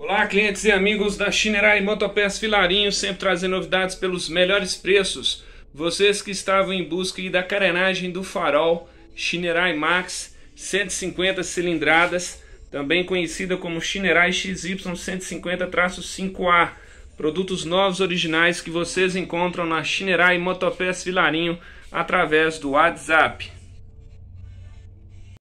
Olá, clientes e amigos da Chinerai Motopeças Filarinho, sempre trazendo novidades pelos melhores preços. Vocês que estavam em busca da carenagem do farol Chinerai Max 150 cilindradas, também conhecida como Chinerai XY 150-5A. Produtos novos originais que vocês encontram na Chinerai Motopeças Filarinho através do WhatsApp